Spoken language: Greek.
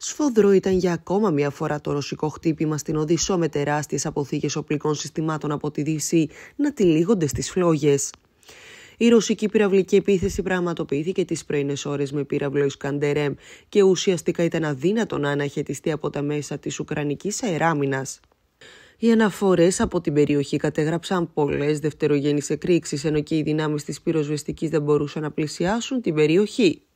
Σφοδρό ήταν για ακόμα μια φορά το ρωσικό χτύπημα στην Οδυσσό με τεράστιες αποθήκες οπλικών συστημάτων από τη Δύση να τυλίγονται στις φλόγες. Η ρωσική πυραυλική επίθεση πραγματοποιήθηκε τις πρωινε ώρες με πύραυλο Ισκαντερέμ και ουσιαστικά ήταν αδύνατο να αναχαιτιστεί από τα μέσα της Ουκρανικής αεράμινας. Οι αναφορές από την περιοχή κατέγραψαν πολλές δευτερογενείς εκρήξεις, ενώ και οι δυνάμεις της πυροσβεστικής δεν μπορούσαν να πλησιάσουν την περιοχή.